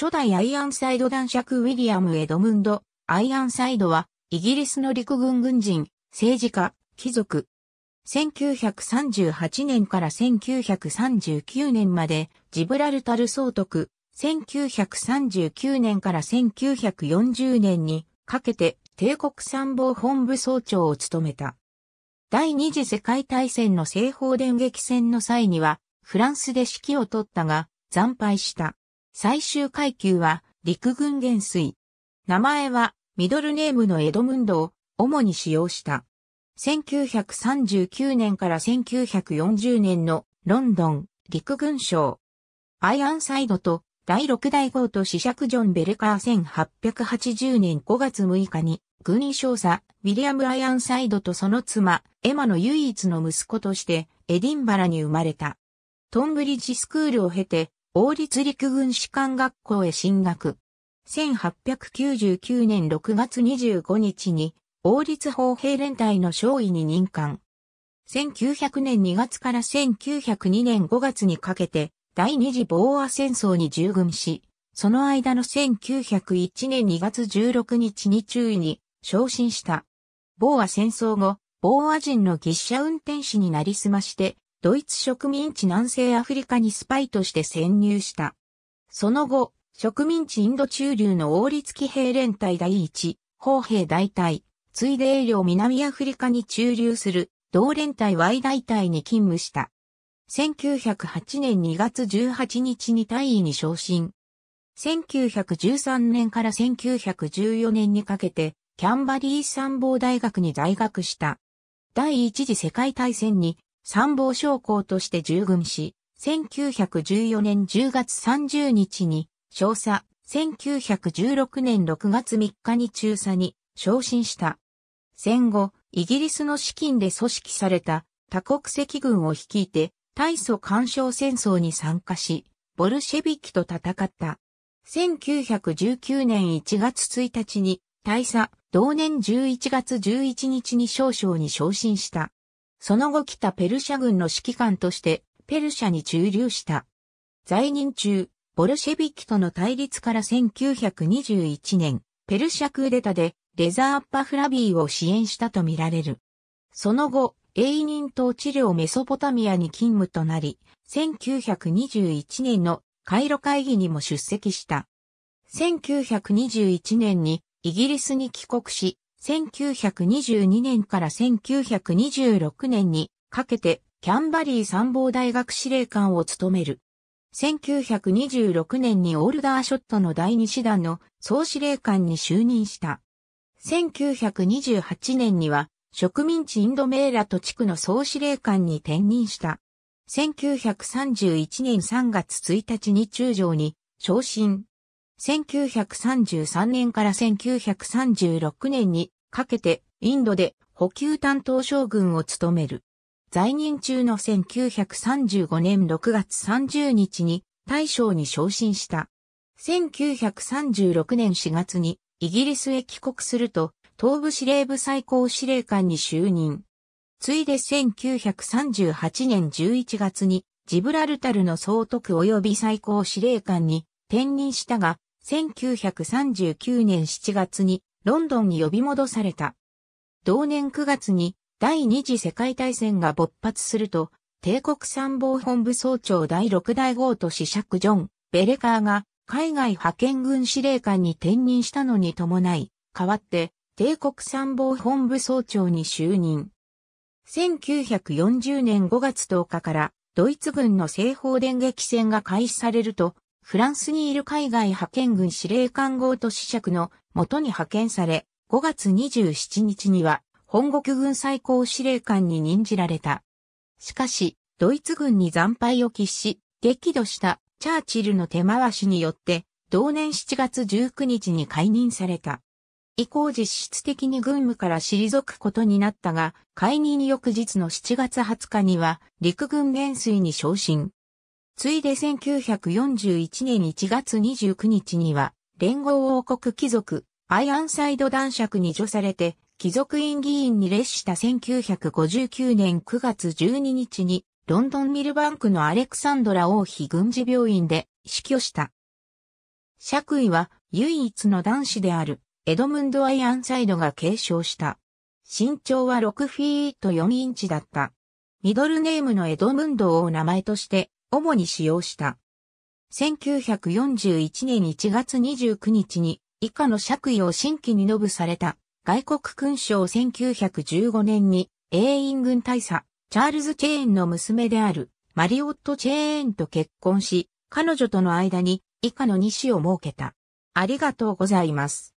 初代アイアンサイド男爵ウィリアム・エドムンド・アイアンサイドは、イギリスの陸軍軍人、政治家、貴族。1938年から1939年まで、ジブラルタル総督。1939年から1940年にかけて帝国参謀本部総長を務めた。第二次世界大戦の西方電撃戦の際には、フランスで指揮を取ったが、惨敗した。最終階級は陸軍元帥。名前はミドルネームのエドムンドを主に使用した。1939年から1940年のロンドン陸軍省。アイアンサイドと第6代号と死爵ジョン・ベルカー1880年5月6日に軍医少佐ウィリアム・アイアンサイドとその妻エマの唯一の息子としてエディンバラに生まれた。トンブリッジスクールを経て王立陸軍士官学校へ進学。1899年6月25日に、王立砲兵連隊の少尉に任官。1900年2月から1902年5月にかけて、第二次ボーア戦争に従軍し、その間の1901年2月16日に中尉に昇進した。ボーア戦争後、ボーア人の喫茶運転士になりすまして、ドイツ植民地南西アフリカにスパイとして潜入した。その後、植民地インド中流の王立騎兵連隊第一、砲兵大隊、ついで英領南アフリカに駐留する同連隊 Y 大隊に勤務した。1908年2月18日に大尉に昇進。1913年から1914年にかけて、キャンバリー参謀大学に在学した。第一次世界大戦に参謀将校として従軍し、1914年10月30日に少佐、1916年6月3日に中佐に昇進した。戦後、イギリスの資金で組織された多国籍軍を率いて大祖干渉戦争に参加し、ボルシェビキと戦った。1919年1月1日に大佐、同年11月11日に少将に昇進した。その後来たペルシャ軍の指揮官としてペルシャに駐留した。在任中、ボルシェビキとの対立から1921年、ペルシャクーデタでレザーアッパ・フラビーを支援したとみられる。その後、永任統治領メソポタミアに勤務となり、1921年のカイロ会議にも出席した。1921年にイギリスに帰国し、1922年から1926年にかけてキャンバリー参謀大学司令官を務める。1926年にオールダーショットの第2師団の総司令官に就任した。1928年には植民地インドメーラと地区の総司令官に転任した。1931年3月1日に中将に昇進。1933年から1936年にかけてインドで補給担当将軍を務める。在任中の1935年6月30日に大将に昇進した。1936年4月にイギリスへ帰国すると東部司令部最高司令官に就任。ついで1938年11月にジブラルタルの総督及び最高司令官に転任したが、1939年7月にロンドンに呼び戻された。同年9月に第二次世界大戦が勃発すると、帝国参謀本部総長第6代号と司爵ジョン・ベレカーが海外派遣軍司令官に転任したのに伴い、代わって帝国参謀本部総長に就任。1940年5月10日からドイツ軍の西方電撃戦が開始されると、フランスにいる海外派遣軍司令官号と子爵の元に派遣され、5月27日には、本国軍最高司令官に任じられた。しかし、ドイツ軍に惨敗を喫し、激怒したチャーチルの手回しによって、同年7月19日に解任された。以降実質的に軍務から退くことになったが、解任翌日の7月20日には陸軍元帥に昇進。ついで1941年1月29日には、連合王国貴族、アイアンサイド男爵に除されて、貴族院議員に列した1959年9月12日に、ロンドンミルバンクのアレクサンドラ王妃軍事病院で死去した。爵位は唯一の男子であるエドムンド・アイアンサイドが継承した。身長は6フィート4インチだった。ミドルネームのエドムンドを名前として主に使用した。1941年1月29日に以下の爵位を新規に延ぶされた外国勲章1915年に英院軍大佐チャールズ・チェーンの娘であるマリオット・チェーンと結婚し彼女との間に以下の2子を設けた。ありがとうございます。